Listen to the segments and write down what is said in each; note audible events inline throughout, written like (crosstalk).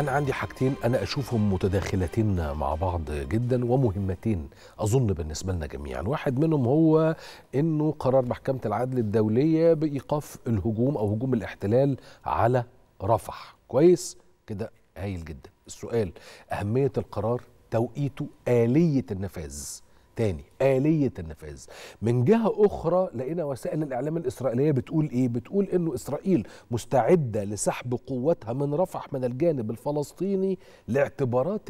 أنا عندي حاجتين أنا أشوفهم متداخلتين مع بعض جدا ومهمتين أظن بالنسبة لنا جميعا واحد منهم هو أنه قرار محكمة العدل الدولية بإيقاف الهجوم أو هجوم الاحتلال على رفح كويس كده هايل جدا السؤال أهمية القرار توقيته آلية النفاذ تاني آلية النفاذ من جهة أخرى لقينا وسائل الإعلام الإسرائيلية بتقول إيه؟ بتقول إنه إسرائيل مستعدة لسحب قوتها من رفح من الجانب الفلسطيني لاعتبارات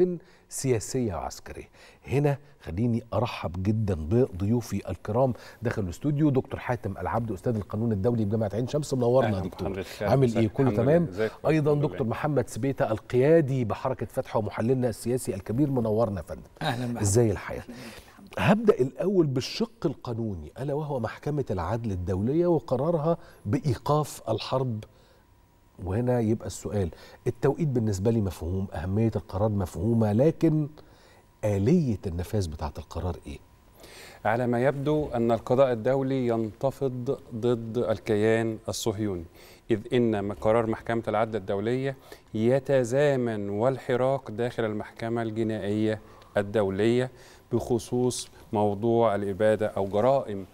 سياسية وعسكرية هنا خليني أرحب جدا بضيوفي الكرام داخل الاستوديو دكتور حاتم العبد أستاذ القانون الدولي بجامعة عين شمس منورنا يا دكتور عامل إيه كله تمام أيضا دكتور محمد سبيتة القيادي بحركة فتح ومحللنا السياسي الكبير منورنا يا فندم أهلا ازاي الحياة أهلاً. هبدأ الأول بالشق القانوني ألا وهو محكمة العدل الدولية وقرارها بإيقاف الحرب وهنا يبقى السؤال التوقيت بالنسبة لي مفهوم أهمية القرار مفهومة لكن آلية النفاذ بتاعة القرار إيه؟ على ما يبدو أن القضاء الدولي ينتفض ضد الكيان الصهيوني إذ إن قرار محكمة العدل الدولية يتزامن والحراك داخل المحكمة الجنائية الدولية بخصوص موضوع الإبادة أو جرائم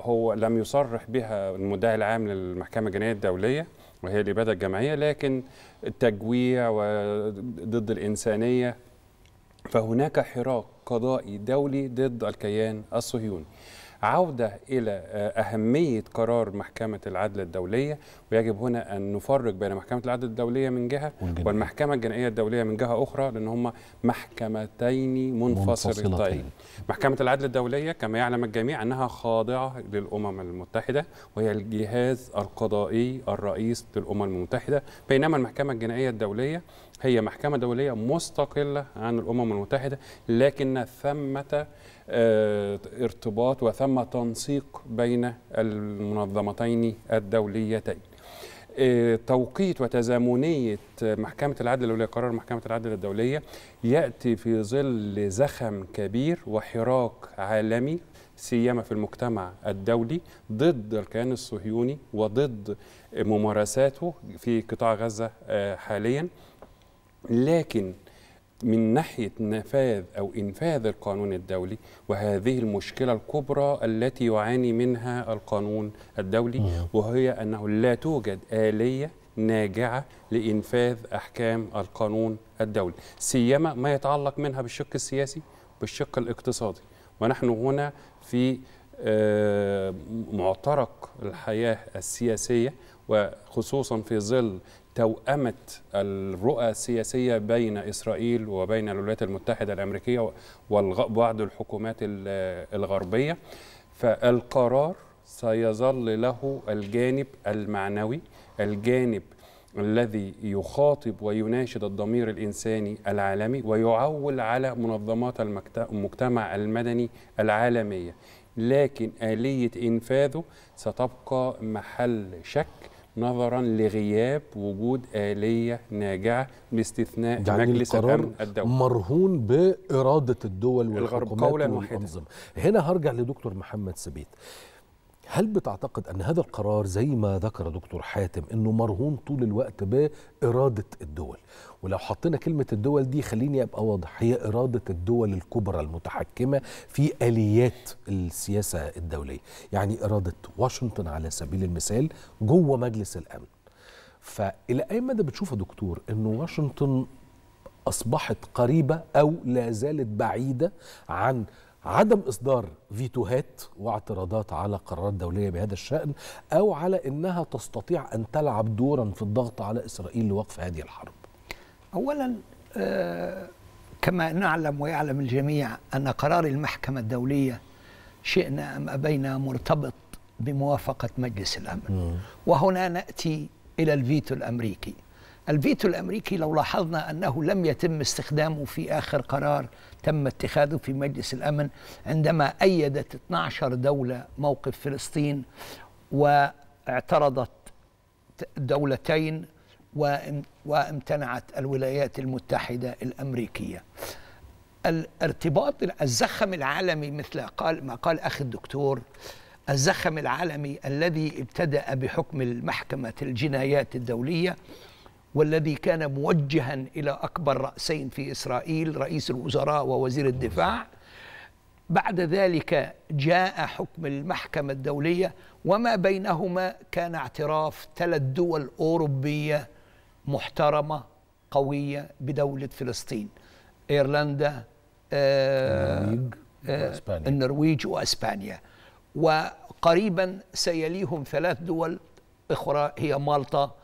هو لم يصرح بها المدعي العام للمحكمة الجنائية الدولية وهي الإبادة الجماعية لكن التجويع ضد الإنسانية فهناك حراك قضائي دولي ضد الكيان الصهيوني عودة إلى آه، أهمية قرار محكمة العدل الدولية ويجب هنا أن نفرق بين محكمة العدل الدولية من جهة والمحكمة الجنائية الدولية من جهة أخرى لأن هما محكمتين منفصلتين محكمة العدل الدولية كما يعلم الجميع أنها خاضعة للأمم المتحدة وهي الجهاز القضائي الرئيس للأمم المتحدة بينما المحكمة الجنائية الدولية هي محكمة دولية مستقلة عن الأمم المتحدة لكن ثمة آه، ارتباط وثمة تنسيق بين المنظمتين الدوليتين آه، توقيت وتزامنية محكمة العدل الدولية قرار محكمة العدل الدولية يأتي في ظل زخم كبير وحراك عالمي سيما في المجتمع الدولي ضد الكيان الصهيوني وضد ممارساته في قطاع غزة آه، حالياً لكن من ناحيه نفاذ او انفاذ القانون الدولي وهذه المشكله الكبرى التي يعاني منها القانون الدولي وهي انه لا توجد اليه ناجعه لانفاذ احكام القانون الدولي سيما ما يتعلق منها بالشق السياسي بالشق الاقتصادي ونحن هنا في آه، معترك الحياه السياسيه وخصوصا في ظل توأمة الرؤى السياسية بين إسرائيل وبين الولايات المتحدة الأمريكية وبعض الحكومات الغربية فالقرار سيظل له الجانب المعنوي الجانب الذي يخاطب ويناشد الضمير الإنساني العالمي ويعول على منظمات المجتمع المدني العالمية لكن آلية إنفاذه ستبقى محل شك نظرا لغياب وجود آلية ناجعة باستثناء يعني مجلس الأمن الدولي مرهون بإرادة الدول والحكومات والأنظمة هنا هرجع لدكتور محمد سبيت هل بتعتقد أن هذا القرار زي ما ذكر دكتور حاتم أنه مرهون طول الوقت بإرادة الدول ولو حطينا كلمة الدول دي خليني أبقى واضح هي إرادة الدول الكبرى المتحكمة في آليات السياسة الدولية يعني إرادة واشنطن على سبيل المثال جوه مجلس الأمن فإلى أي مدى بتشوف يا دكتور انه واشنطن أصبحت قريبة أو لا زالت بعيدة عن عدم إصدار فيتوهات واعتراضات على قرارات دولية بهذا الشأن أو على أنها تستطيع أن تلعب دورا في الضغط على إسرائيل لوقف هذه الحرب أولا آه، كما نعلم ويعلم الجميع أن قرار المحكمة الدولية شئنا أم أبينا مرتبط بموافقة مجلس الأمن وهنا نأتي إلى الفيتو الأمريكي الفيتو الامريكي لو لاحظنا انه لم يتم استخدامه في اخر قرار تم اتخاذه في مجلس الامن عندما ايدت 12 دوله موقف فلسطين واعترضت دولتين وامتنعت الولايات المتحده الامريكيه. الارتباط الزخم العالمي مثل قال ما قال اخي الدكتور الزخم العالمي الذي ابتدا بحكم المحكمه الجنايات الدوليه والذي كان موجها إلى أكبر رأسين في إسرائيل رئيس الوزراء ووزير الدفاع بعد ذلك جاء حكم المحكمة الدولية وما بينهما كان اعتراف ثلاث دول أوروبية محترمة قوية بدولة فلسطين إيرلندا آه آه النرويج وأسبانيا وقريبا سيليهم ثلاث دول أخرى هي مالطا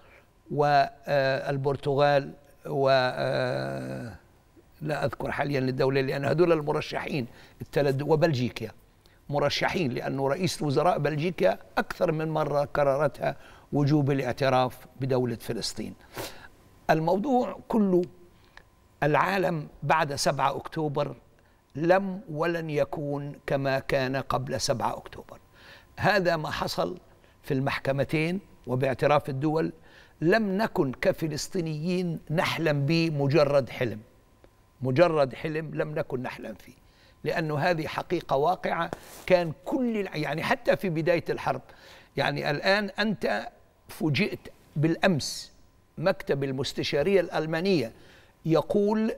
والبرتغال و آه، لا اذكر حاليا الدوله لان هذول المرشحين التلد وبلجيكا مرشحين لانه رئيس وزراء بلجيكا اكثر من مره كررتها وجوب الاعتراف بدوله فلسطين. الموضوع كله العالم بعد 7 اكتوبر لم ولن يكون كما كان قبل 7 اكتوبر. هذا ما حصل في المحكمتين وباعتراف الدول لم نكن كفلسطينيين نحلم به مجرد حلم مجرد حلم لم نكن نحلم فيه لأنه هذه حقيقة واقعة كان كل يعني حتى في بداية الحرب يعني الآن أنت فوجئت بالأمس مكتب المستشارية الألمانية يقول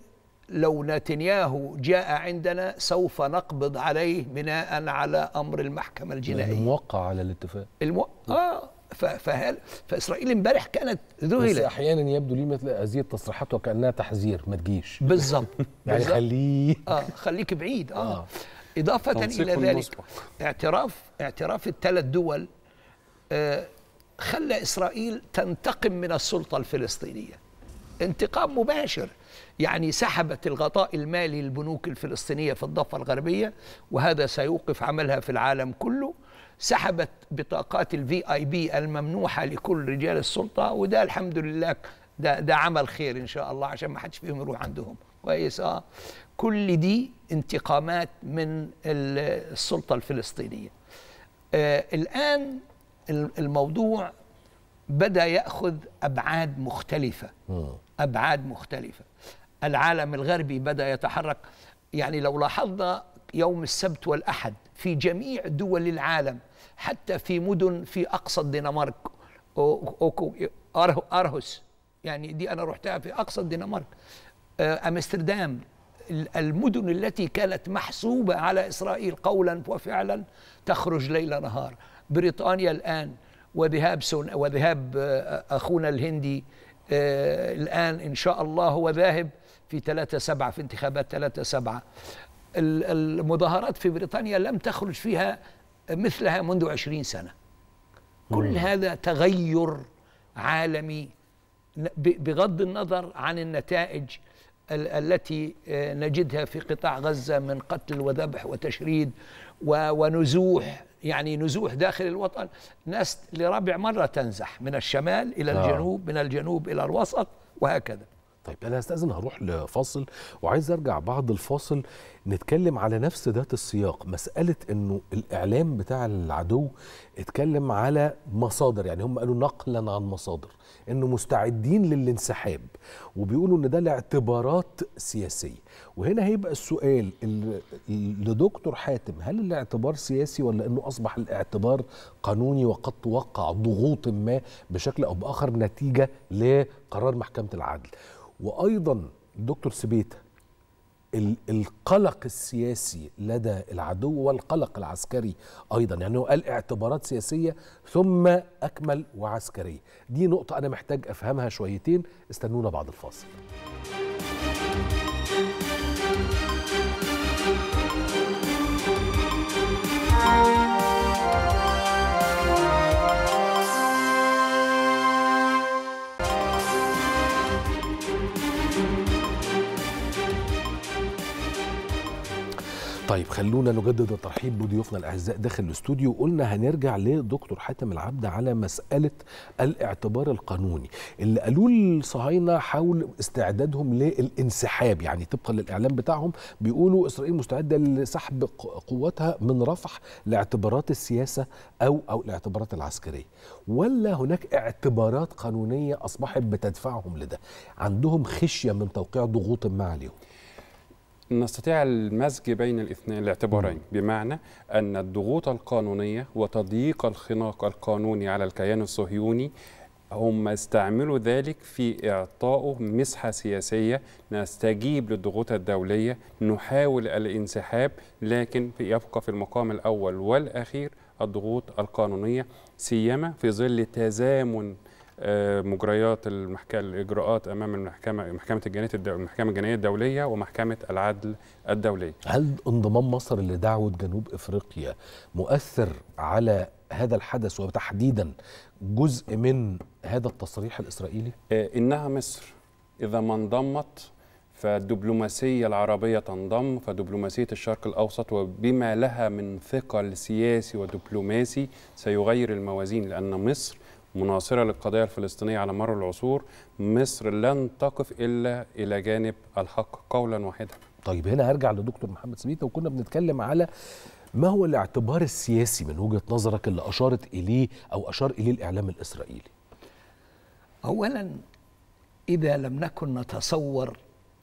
لو نتنياهو جاء عندنا سوف نقبض عليه بناء على امر المحكمه الجنائيه الموقع على الاتفاق المو... آه فهل فاسرائيل امبارح كانت ذهلت بس احيانا يبدو لي مثل هذه التصريحات وكانها تحذير ما تجيش بالظبط (laughs) يعني خليه اه خليك بعيد اه, آه. اضافه الى ذلك المصبح. اعتراف اعتراف الثلاث دول آه خلى اسرائيل تنتقم من السلطه الفلسطينيه انتقام مباشر يعني سحبت الغطاء المالي للبنوك الفلسطينيه في الضفه الغربيه وهذا سيوقف عملها في العالم كله سحبت بطاقات الفي اي بي الممنوحه لكل رجال السلطه وده الحمد لله ده ده عمل خير ان شاء الله عشان ما حدش فيهم يروح عندهم كويس اه كل دي انتقامات من السلطه الفلسطينيه آه الان الموضوع بدا ياخذ ابعاد مختلفه ابعاد مختلفه العالم الغربي بدا يتحرك يعني لو لاحظنا يوم السبت والأحد في جميع دول العالم حتى في مدن في أقصى الدنمارك أرهس يعني دي أنا رحتها في أقصى الدنمارك آه، أمستردام المدن التي كانت محسوبة على إسرائيل قولا وفعلا تخرج ليل نهار بريطانيا الآن وذهاب وذهاب آه، آه، أخونا الهندي الآن إن شاء الله هو ذاهب في 3 سبعة في انتخابات 3 سبعة المظاهرات في بريطانيا لم تخرج فيها مثلها منذ عشرين سنة كل مم. هذا تغير عالمي بغض النظر عن النتائج التي آه، نجدها في قطاع غزة من قتل وذبح وتشريد ونزوح يعني نزوح داخل الوطن ناس لرابع مرة تنزح من الشمال إلى آه. الجنوب من الجنوب إلى الوسط وهكذا طيب انا هستاذن هروح لفاصل وعايز ارجع بعد الفاصل نتكلم على نفس ذات السياق مساله انه الاعلام بتاع العدو اتكلم على مصادر يعني هم قالوا نقلا عن مصادر انه مستعدين للانسحاب وبيقولوا ان ده لاعتبارات سياسيه وهنا هيبقى السؤال لدكتور حاتم هل الاعتبار سياسي ولا انه اصبح الاعتبار قانوني وقد توقع ضغوط ما بشكل او باخر نتيجه لقرار محكمه العدل وايضا دكتور سبيته القلق السياسي لدى العدو والقلق العسكري ايضا يعني هو قال اعتبارات سياسيه ثم اكمل وعسكريه دي نقطه انا محتاج افهمها شويتين استنونا بعد الفاصل طيب خلونا نجدد الترحيب بضيوفنا الاعزاء داخل الاستوديو قلنا هنرجع لدكتور حاتم العبد على مساله الاعتبار القانوني اللي قالوه الصهاينه حول استعدادهم للانسحاب يعني طبقا للاعلام بتاعهم بيقولوا اسرائيل مستعده لسحب قواتها من رفح لاعتبارات السياسه او او الاعتبارات العسكريه ولا هناك اعتبارات قانونيه اصبحت بتدفعهم لده عندهم خشيه من توقيع ضغوط ما عليهم نستطيع المزج بين الاثنين الاعتبارين بمعنى أن الضغوط القانونية وتضييق الخناق القانوني على الكيان الصهيوني هم استعملوا ذلك في إعطائه مسحة سياسية نستجيب للضغوط الدولية نحاول الانسحاب لكن يبقى في المقام الأول والأخير الضغوط القانونية سيما في ظل تزامن آه، مجريات المحكمة الإجراءات أمام المحكمة محكمة الجناية المحكمة الجنائية الدولية ومحكمة العدل الدولية. هل انضمام مصر لدعوة جنوب إفريقيا مؤثر على هذا الحدث وتحديدا جزء من هذا التصريح الإسرائيلي؟ آه، إنها مصر إذا ما انضمت فالدبلوماسية العربية تنضم فدبلوماسية الشرق الأوسط وبما لها من ثقل سياسي ودبلوماسي سيغير الموازين لأن مصر مناصرة للقضية الفلسطينية على مر العصور مصر لن تقف إلا إلى جانب الحق قولا واحدا طيب هنا هرجع لدكتور محمد سميته وكنا بنتكلم على ما هو الاعتبار السياسي من وجهة نظرك اللي أشارت إليه أو أشار إليه الإعلام الإسرائيلي أولا إذا لم نكن نتصور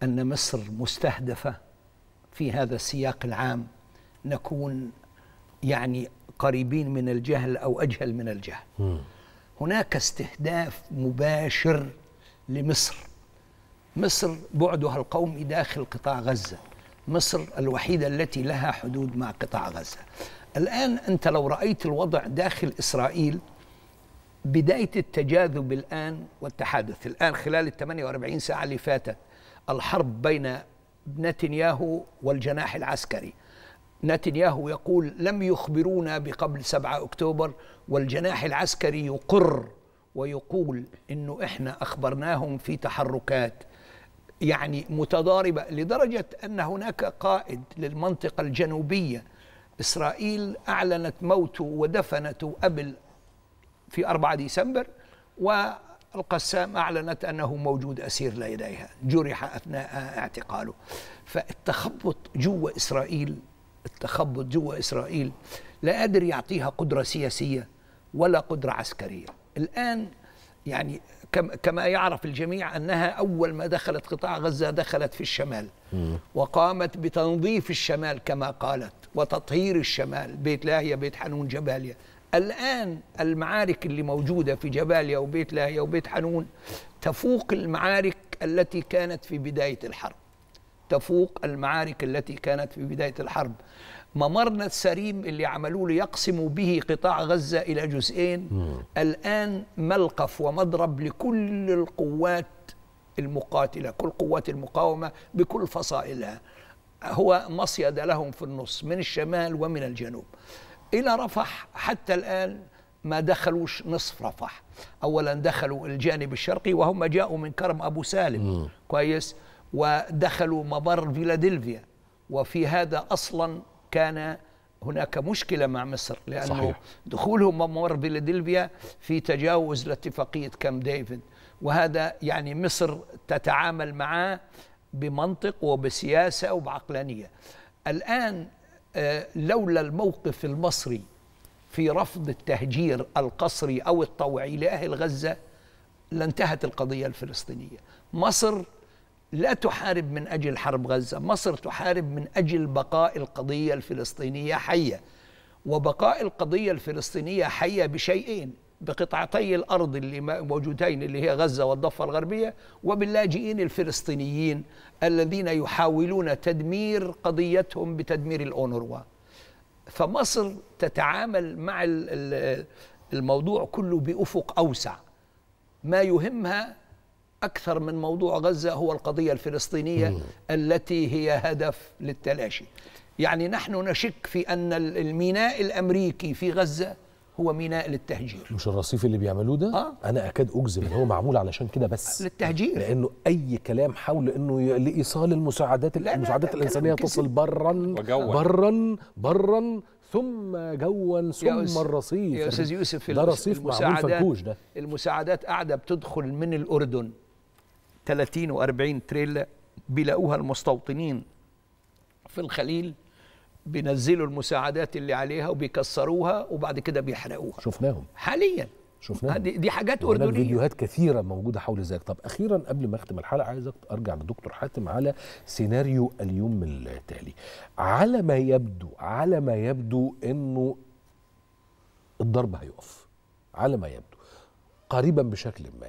أن مصر مستهدفة في هذا السياق العام نكون يعني قريبين من الجهل أو أجهل من الجهل م. هناك استهداف مباشر لمصر مصر بعدها القومي داخل قطاع غزة مصر الوحيدة التي لها حدود مع قطاع غزة الآن أنت لو رأيت الوضع داخل إسرائيل بداية التجاذب الآن والتحادث الآن خلال ال 48 ساعة اللي فاتت الحرب بين نتنياهو والجناح العسكري نتنياهو يقول لم يخبرونا بقبل 7 أكتوبر والجناح العسكري يقر ويقول انه احنا اخبرناهم في تحركات يعني متضاربه لدرجه ان هناك قائد للمنطقه الجنوبيه اسرائيل اعلنت موته ودفنته قبل في 4 ديسمبر والقسام اعلنت انه موجود اسير لديها جرح اثناء اعتقاله فالتخبط جوه اسرائيل التخبط جوه إسرائيل لا قادر يعطيها قدرة سياسية ولا قدرة عسكرية الآن يعني كما يعرف الجميع أنها أول ما دخلت قطاع غزة دخلت في الشمال وقامت بتنظيف الشمال كما قالت وتطهير الشمال بيت لاهيا بيت حنون جباليا الآن المعارك اللي موجودة في جباليا وبيت لاهيا وبيت حنون تفوق المعارك التي كانت في بداية الحرب تفوق المعارك التي كانت في بداية الحرب ممرنا السريم اللي عملوه ليقسموا به قطاع غزة إلى جزئين م. الآن ملقف ومضرب لكل القوات المقاتلة كل قوات المقاومة بكل فصائلها هو مصيد لهم في النص من الشمال ومن الجنوب إلى رفح حتى الآن ما دخلوش نصف رفح أولا دخلوا الجانب الشرقي وهم جاءوا من كرم أبو سالم م. كويس ودخلوا ممر فيلادلفيا وفي هذا أصلا كان هناك مشكلة مع مصر لأنه صحيح. دخولهم ممر فيلادلفيا في تجاوز لاتفاقية كام ديفيد وهذا يعني مصر تتعامل معاه بمنطق وبسياسة وبعقلانية الآن آه، لولا الموقف المصري في رفض التهجير القصري أو الطوعي لأهل غزة لانتهت القضية الفلسطينية مصر لا تحارب من أجل حرب غزة مصر تحارب من أجل بقاء القضية الفلسطينية حية وبقاء القضية الفلسطينية حية بشيئين بقطعتي الأرض اللي موجودتين اللي هي غزة والضفة الغربية وباللاجئين الفلسطينيين الذين يحاولون تدمير قضيتهم بتدمير الأونروا فمصر تتعامل مع الموضوع كله بأفق أوسع ما يهمها أكثر من موضوع غزة هو القضية الفلسطينية مم. التي هي هدف للتلاشي يعني نحن نشك في أن الميناء الأمريكي في غزة هو ميناء للتهجير مش الرصيف اللي بيعملوه ده آه؟ انا اكاد اجزم ان هو معمول علشان كده بس للتهجير لانه اي كلام حول انه لايصال المساعدات لا المساعدات لا الانسانيه تصل برا برا برا ثم جوا ثم الرصيف يا استاذ يوسف ده رصيف معمول فكوش ده المساعدات قاعده بتدخل من الاردن 30 و40 تريلا بيلاقوها المستوطنين في الخليل بينزلوا المساعدات اللي عليها وبيكسروها وبعد كده بيحرقوها شفناهم حاليا شفناهم دي, دي حاجات اردنيه فيديوهات كثيره موجوده حول ذلك طب اخيرا قبل ما اختم الحلقه عايز ارجع لدكتور حاتم على سيناريو اليوم التالي على ما يبدو على ما يبدو انه الضرب هيقف على ما يبدو قريبا بشكل ما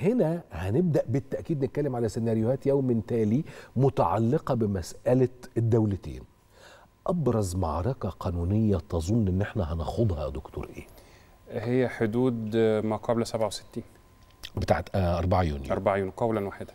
هنا هنبدا بالتاكيد نتكلم على سيناريوهات يوم تالي متعلقه بمساله الدولتين ابرز معركه قانونيه تظن ان احنا هنخوضها يا دكتور ايه هي حدود ما قبل 67 بتاعت 4 آه، يونيو 4 يونيو قولا واحدا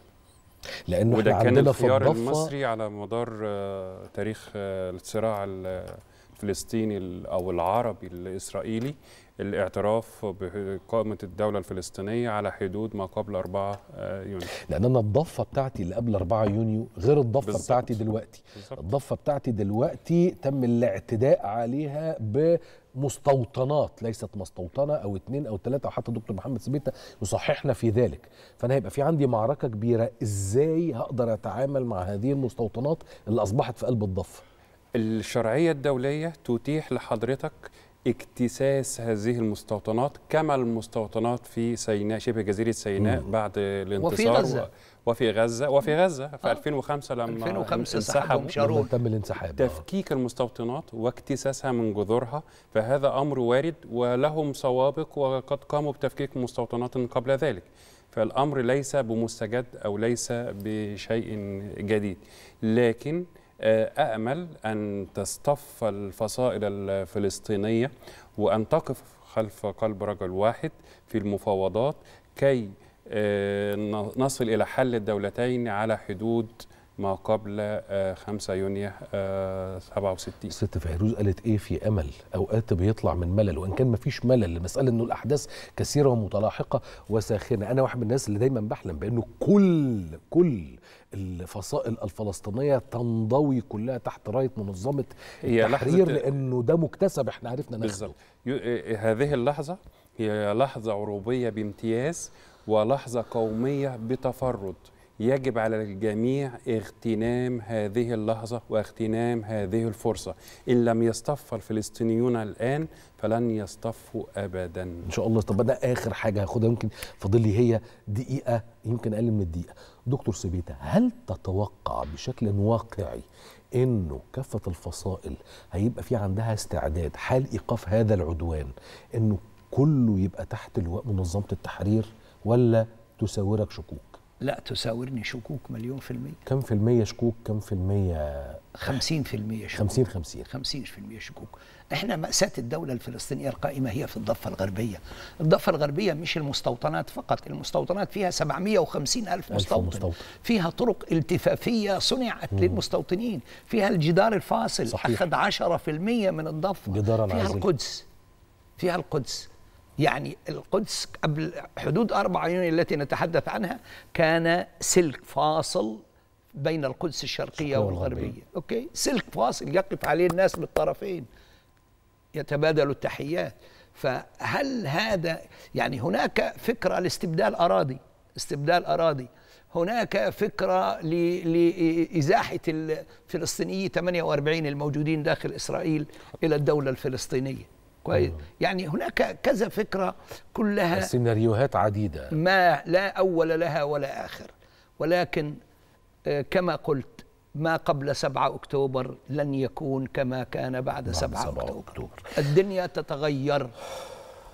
لانه وده كان الخيار المصري على مدار آه، تاريخ آه، الصراع الفلسطيني او العربي الاسرائيلي الاعتراف بإقامة الدولة الفلسطينية على حدود ما قبل 4 آه، يونيو لأن أنا الضفة بتاعتي اللي قبل 4 يونيو غير الضفة بالزبط. بتاعتي دلوقتي بالزبط. الضفة بتاعتي دلوقتي تم الاعتداء عليها ب مستوطنات ليست مستوطنه او اثنين او ثلاثه وحتى دكتور محمد سبيته يصححنا في ذلك فانا هيبقى في عندي معركه كبيره ازاي هقدر اتعامل مع هذه المستوطنات اللي اصبحت في قلب الضفه الشرعيه الدوليه تتيح لحضرتك اكتساس هذه المستوطنات كما المستوطنات في سيناء شبه جزيره سيناء مم. بعد الانتصار وفي غزه وفي غزه وفي غزه في آه. 2005 لما 2005 انسحبوا شارون تم الانسحاب تفكيك المستوطنات واكتساسها من جذورها فهذا امر وارد ولهم سوابق وقد قاموا بتفكيك مستوطنات قبل ذلك فالامر ليس بمستجد او ليس بشيء جديد لكن آه، أأمل أن تصطف الفصائل الفلسطينية وأن تقف خلف قلب رجل واحد في المفاوضات كي آه، نصل إلى حل الدولتين على حدود ما قبل 5 آه، يونيو 67 آه، ست فيروز قالت ايه في امل اوقات بيطلع من ملل وان كان مفيش ملل المساله انه الاحداث كثيره ومتلاحقه وساخنه انا واحد من الناس اللي دايما بحلم بانه كل كل الفصائل الفلسطينيه تنضوي كلها تحت رايه منظمه التحرير لانه ده مكتسب احنا عرفنا ناخده آه، هذه اللحظه هي لحظه عروبيه بامتياز ولحظه قوميه بتفرد يجب على الجميع اغتنام هذه اللحظة واغتنام هذه الفرصة إن لم يصطف الفلسطينيون الآن فلن يصطفوا أبدا إن شاء الله طب ده آخر حاجة هاخدها يمكن فاضل لي هي دقيقة يمكن أقل من دقيقة دكتور سبيتا هل تتوقع بشكل واقعي انه كافه الفصائل هيبقى في عندها استعداد حال ايقاف هذا العدوان انه كله يبقى تحت لواء منظمه التحرير ولا تساورك شكوك لا تساورني شكوك مليون في المية كم في المية شكوك كم في المية خمسين في المية شكوك خمسين خمسين خمسين في المية شكوك احنا مأساة الدولة الفلسطينية القائمة هي في الضفة الغربية الضفة الغربية مش المستوطنات فقط المستوطنات فيها 750 ألف مستوطن, مستوطن. فيها طرق التفافية صنعت مم. للمستوطنين فيها الجدار الفاصل صحيح. أخذ 10% من الضفة جدار العزل. فيها القدس فيها القدس يعني القدس قبل حدود أربع يونيو التي نتحدث عنها كان سلك فاصل بين القدس الشرقية والغربية أوكي سلك فاصل يقف عليه الناس من الطرفين يتبادلوا التحيات فهل هذا يعني هناك فكرة لاستبدال أراضي استبدال أراضي هناك فكرة لإزاحة الفلسطينيين 48 الموجودين داخل إسرائيل إلى الدولة الفلسطينية كويس آه. يعني هناك كذا فكره كلها سيناريوهات عديده ما لا اول لها ولا اخر ولكن آه، كما قلت ما قبل 7 اكتوبر لن يكون كما كان بعد 7 أكتوبر. اكتوبر الدنيا تتغير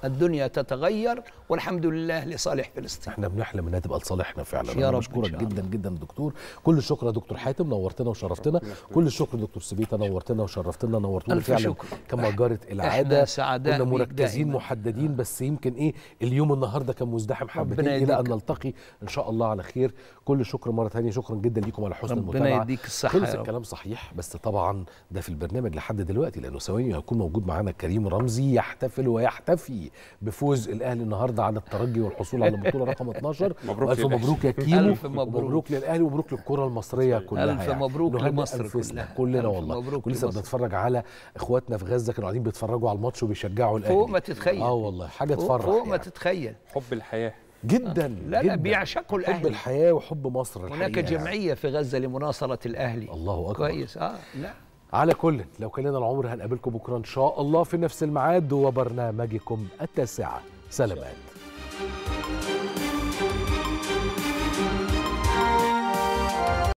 الدنيا تتغير والحمد لله لصالح فلسطين احنا بنحلم انها تبقى لصالحنا فعلا يا رب بشكرك جدا جدا دكتور كل الشكر يا دكتور حاتم نورتنا وشرفتنا كل الشكر دكتور سبيتا نورتنا وشرفتنا نورتونا فعلا شكر. كما جرت العاده كنا مركزين دائما. محددين بس يمكن ايه اليوم النهارده كان مزدحم حبتين الى ان نلتقي ان شاء الله على خير كل الشكر مره ثانيه شكرا جدا ليكم على حسن المتابعه ربنا يديك الصحه خلص الكلام صحيح بس طبعا ده في البرنامج لحد دلوقتي لانه ثواني هيكون موجود معانا كريم رمزي يحتفل ويحتفي بفوز الاهلي النهارده على الترجي والحصول على البطوله رقم 12 (laughs) مبروك الف مبروك يا كيمو مبروك, للاهلي ومبروك للكره المصريه كلها الف يعني. مبروك لمصر كلها كلنا والله كل لسه بنتفرج على اخواتنا في غزه كانوا قاعدين بيتفرجوا على الماتش وبيشجعوا الاهلي فوق ما تتخيل اه والله حاجه تفرح فوق ما يعني. تتخيل حب الحياه جدا آه. لا جداً. لا بيعشقوا الاهلي حب الحياه وحب مصر هناك يعني. جمعيه يعني. في غزه لمناصره الاهلي الله اكبر كويس اه لا على كل لو كان لنا العمر هنقابلكم بكره ان شاء الله في نفس الميعاد وبرنامجكم التاسعه سلامات